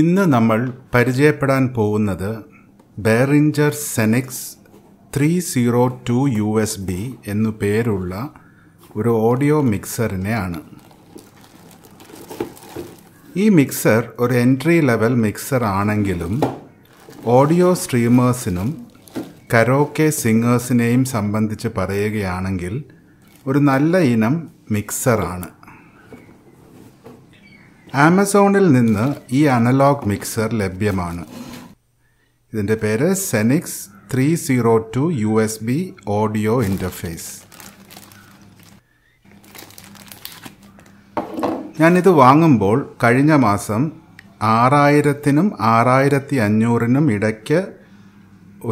ഇന്ന് നമ്മൾ പരിചയപ്പെടാൻ പോകുന്നത് Behringer Xenyx three zero two U S B എന്നു പേരുള്ള ഒരു ഓഡിയോ ആണ് ഈ മിക്സർ ഒരു എൻട്രി ലെവൽ മിക്സർ ആണെങ്കിലും ഓഡിയോ സ്ട്രീമേഴ്സിനും കരോക്കെ സിംഗേഴ്സിനെയും സംബന്ധിച്ച് പറയുകയാണെങ്കിൽ ഒരു നല്ല ഇനം മിക്സറാണ് ആമസോണിൽ നിന്ന് ഈ അനലോഗ് മിക്സർ ലഭ്യമാണ് ഇതിൻ്റെ പേര് Xenyx three zero two U S B audio interface ഞാനിത് വാങ്ങുമ്പോൾ കഴിഞ്ഞ മാസം ആറായിരത്തിനും ആറായിരത്തി അഞ്ഞൂറിനും ഇടയ്ക്ക്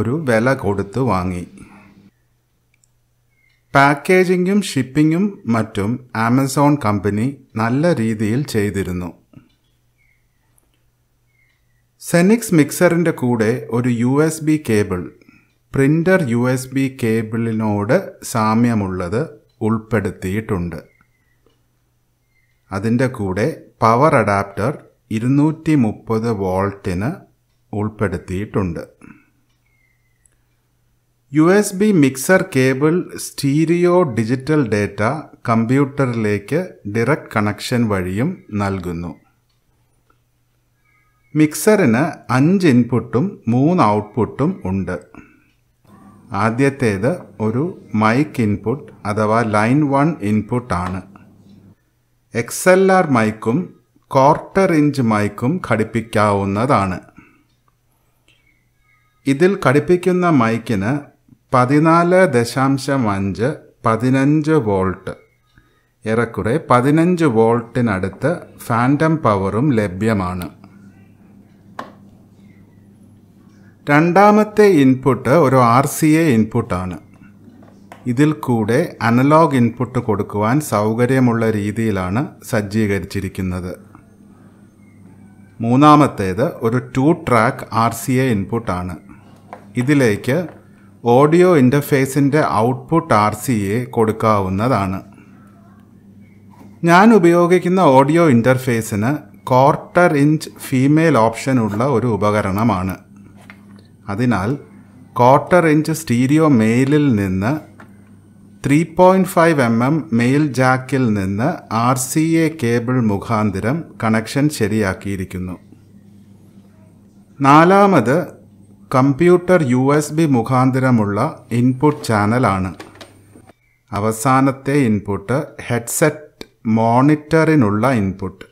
ഒരു വില കൊടുത്ത് വാങ്ങി പാക്കേജിങ്ങും ഷിപ്പിങ്ങും മറ്റും ആമസോൺ കമ്പനി നല്ല രീതിയിൽ ചെയ്തിരുന്നു സെനിക്സ് മിക്സറിൻ്റെ കൂടെ ഒരു U S B cable printer U S B കേബിളിനോട് സാമ്യമുള്ളത് ഉൾപ്പെടുത്തിയിട്ടുണ്ട് അതിൻ്റെ കൂടെ പവർ അഡാപ്റ്റർ ഇരുന്നൂറ്റി മുപ്പത് വോൾട്ടിന് ഉൾപ്പെടുത്തിയിട്ടുണ്ട് U S B mixer cable stereo digital data കമ്പ്യൂട്ടറിലേക്ക് ഡിറക്റ്റ് കണക്ഷൻ വഴിയും നൽകുന്നു മിക്സറിന് അഞ്ച് ഇൻപുട്ടും മൂന്ന് ഔട്ട്പുട്ടും ഉണ്ട് ആദ്യത്തേത് ഒരു മൈക്ക് ഇൻപുട്ട് അഥവാ ലൈൻ വൺ ഇൻപുട്ടാണ് എക്സ് എൽ ആർ മൈക്കും ക്വാർട്ടർ ഇഞ്ച് മൈക്കും ഘടിപ്പിക്കാവുന്നതാണ് ഇതിൽ ഘടിപ്പിക്കുന്ന മൈക്കിന് പതിനാല് ദശാംശം അഞ്ച് പതിനഞ്ച് വോൾട്ട് ഏറെക്കുറെ പതിനഞ്ച് വോൾട്ടിനടുത്ത് ഫാൻറ്റം പവറും ലഭ്യമാണ് രണ്ടാമത്തെ ഇൻപുട്ട് ഒരു ആർ സി എ ഇൻപുട്ടാണ് ഇതിൽ കൂടെ അനലോഗ് ഇൻപുട്ട് കൊടുക്കുവാൻ സൗകര്യമുള്ള രീതിയിലാണ് സജ്ജീകരിച്ചിരിക്കുന്നത് മൂന്നാമത്തേത് ഒരു two track R C A ഇൻപുട്ടാണ് ഇതിലേക്ക് ഓഡിയോ ഇൻ്റർഫേസിൻ്റെ ഔട്ട്പുട്ട് ആർ സിയെ കൊടുക്കാവുന്നതാണ് ഞാൻ ഉപയോഗിക്കുന്ന ഓഡിയോ ഇൻ്റർഫേസിന് ക്വാർട്ടർ ഇഞ്ച് ഫീമെയിൽ ഓപ്ഷൻ ഉള്ള ഒരു ഉപകരണമാണ് അതിനാൽ ക്വാർട്ടർ ഇഞ്ച് സ്റ്റീരിയോ മെയിലിൽ നിന്ന് three point five M M male ജാക്കിൽ നിന്ന് ആർ സി എ കേബിൾ മുഖാന്തരം കണക്ഷൻ ശരിയാക്കിയിരിക്കുന്നു നാലാമത് കമ്പ്യൂട്ടർ യു എസ് ബി മുഖാന്തരമുള്ള ഇൻപുട്ട് ചാനലാണ് അവസാനത്തെ ഇൻപുട്ട് ഹെഡ്സെറ്റ് മോണിറ്ററിനുള്ള ഇൻപുട്ട്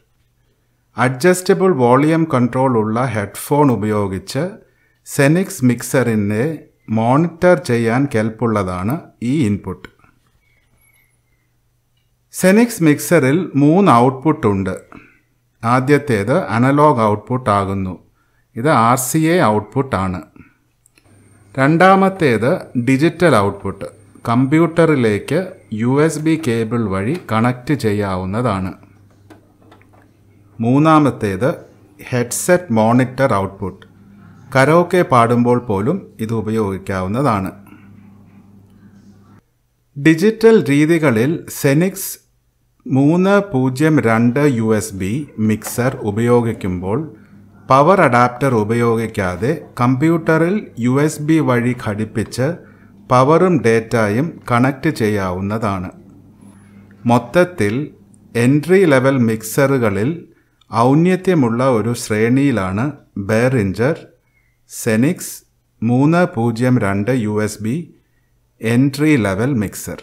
അഡ്ജസ്റ്റബിൾ വോളിയം കൺട്രോൾ ഉള്ള ഹെഡ്ഫോൺ ഉപയോഗിച്ച് സെനിക്സ് മിക്സറിനെ മോണിറ്റർ ചെയ്യാൻ കെൽപ്പുള്ളതാണ് ഈ ഇൻപുട്ട് സെനിക്സ് മിക്സറിൽ മൂന്ന് ഔട്ട്പുട്ട് ഉണ്ട് ആദ്യത്തേത് അനലോഗ് ഔട്ട്പുട്ട് ആകുന്നു ഇത് ആർ സി എ ഔട്ട്പുട്ടാണ് രണ്ടാമത്തേത് ഡിജിറ്റൽ ഔട്ട്പുട്ട് കമ്പ്യൂട്ടറിലേക്ക് യു എസ് ബി കേബിൾ വഴി കണക്റ്റ് ചെയ്യാവുന്നതാണ് മൂന്നാമത്തേത് ഹെഡ്സെറ്റ് മോണിറ്റർ ഔട്ട്പുട്ട് കരോക്കെ പാടുമ്പോൾ പോലും ഇത് ഉപയോഗിക്കാവുന്നതാണ് ഡിജിറ്റൽ രീതികളിൽ സെനിക്സ് മൂന്ന് പൂജ്യം രണ്ട് യു എസ് ബി മിക്സർ ഉപയോഗിക്കുമ്പോൾ പവർ അഡാപ്റ്റർ ഉപയോഗിക്കാതെ കമ്പ്യൂട്ടറിൽ യു എസ് ബി വഴി ഘടിപ്പിച്ച് പവറും ഡേറ്റയും കണക്റ്റ് ചെയ്യാവുന്നതാണ് മൊത്തത്തിൽ എൻട്രി ലെവൽ മിക്സറുകളിൽ ഔന്നത്യമുള്ള ഒരു ശ്രേണിയിലാണ് ബെയറിഞ്ചർ സെനിക്സ് മൂന്ന് പൂജ്യം രണ്ട് U S B entry level mixer